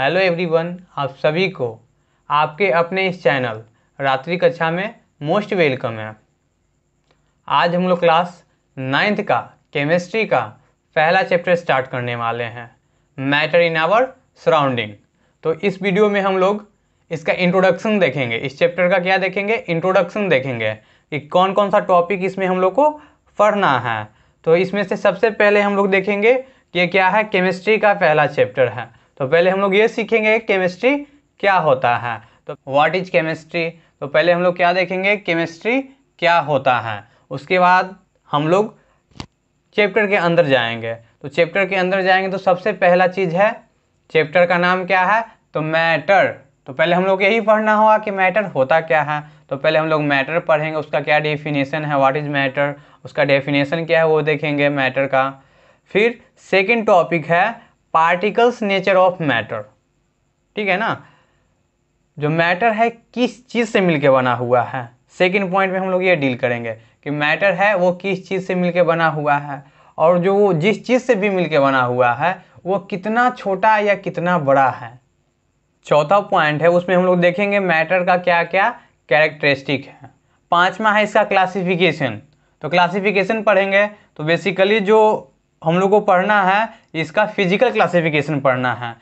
hello everyone आप सभी को आपके अपने इस चैनल रात्रि कक्षा में मोस्ट वेलकम है आज हम लोग क्लास नाइन्थ का केमिस्ट्री का पहला चैप्टर स्टार्ट करने वाले हैं मैटर इन आवर सराउंडिंग तो इस वीडियो में हम लोग इसका इंट्रोडक्शन देखेंगे इस चैप्टर का क्या देखेंगे इंट्रोडक्शन देखेंगे कि कौन कौन सा टॉपिक इसमें हम लोग को पढ़ना है तो इसमें से सबसे पहले हम लोग देखेंगे कि क्या है केमिस्ट्री का पहला चैप्टर है तो पहले हम लोग ये सीखेंगे केमिस्ट्री क्या होता है तो व्हाट इज केमिस्ट्री तो पहले हम लोग क्या देखेंगे केमिस्ट्री क्या होता है उसके बाद हम लोग चैप्टर के अंदर जाएंगे तो चैप्टर के अंदर जाएंगे तो सबसे पहला चीज़ है चैप्टर का नाम क्या है तो मैटर तो पहले हम लोग यही पढ़ना होगा कि मैटर होता क्या है तो पहले हम लोग मैटर पढ़ेंगे उसका क्या डेफिनेशन है व्हाट इज़ मैटर उसका डेफिनेशन क्या है वो देखेंगे मैटर का फिर सेकंड टॉपिक है पार्टिकल्स नेचर ऑफ मैटर ठीक है ना जो मैटर है किस चीज़ से मिलके बना हुआ है सेकेंड पॉइंट में हम लोग ये डील करेंगे कि मैटर है वो किस चीज़ से मिलके बना हुआ है और जो वो जिस चीज़ से भी मिलके बना हुआ है वो कितना छोटा या कितना बड़ा है चौथा पॉइंट है उसमें हम लोग देखेंगे मैटर का क्या क्या कैरेक्टरिस्टिक है पाँचवा है इसका क्लासिफिकेशन तो क्लासिफिकेशन पढ़ेंगे तो बेसिकली जो हम लोग को पढ़ना है इसका फिजिकल क्लासिफिकेशन पढ़ना है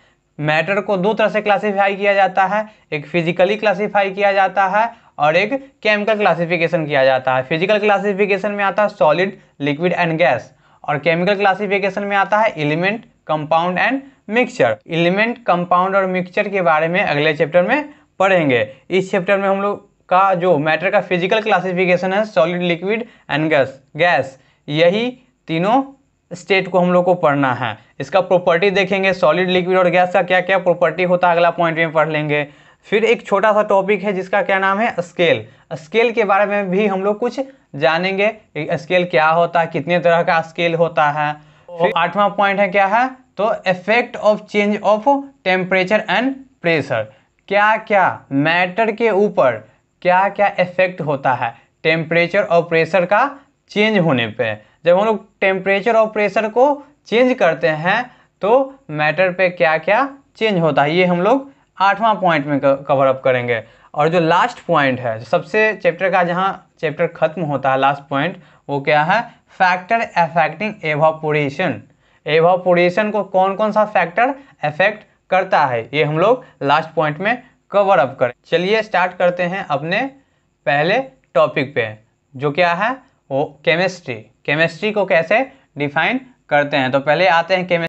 मैटर को दो तरह से क्लासिफाई किया जाता है एक फिजिकली क्लासिफाई किया जाता है और एक केमिकल क्लासिफिकेशन किया जाता है फिजिकल क्लासिफिकेशन में आता है सॉलिड लिक्विड एंड गैस और केमिकल क्लासिफिकेशन में आता है element compound and mixture element compound और मिक्सचर के बारे में अगले चैप्टर में पढ़ेंगे इस चैप्टर में हम लोग का जो मैटर का फिजिकल क्लासिफिकेशन है solid liquid and gas gas यही तीनों स्टेट को हम लोग को पढ़ना है इसका प्रॉपर्टी देखेंगे सॉलिड लिक्विड और गैस का क्या क्या प्रॉपर्टी होता है अगला पॉइंट में पढ़ लेंगे फिर एक छोटा सा टॉपिक है जिसका क्या नाम है स्केल स्केल के बारे में भी हम लोग कुछ जानेंगे स्केल क्या होता है कितने तरह का स्केल होता है फिर आठवां पॉइंट है क्या है तो effect of change of temperature and pressure क्या क्या मैटर के ऊपर क्या क्या इफेक्ट होता है टेम्परेचर और प्रेशर का चेंज होने पे जब हम लोग टेम्परेचर और प्रेशर को चेंज करते हैं तो मैटर पे क्या क्या चेंज होता है ये हम लोग आठवां पॉइंट में कवर अप करेंगे और जो लास्ट पॉइंट है सबसे चैप्टर का जहाँ चैप्टर खत्म होता है लास्ट पॉइंट वो क्या है फैक्टर अफेक्टिंग एवापोरेशन एवापोरेशन को कौन कौन सा फैक्टर अफेक्ट करता है ये हम लोग लास्ट पॉइंट में कवर अप करें चलिए स्टार्ट करते हैं अपने पहले टॉपिक पे जो क्या है केमिस्ट्री केमिस्ट्री को कैसे डिफाइन करते हैं तो पहले आते हैं केमिस्ट्री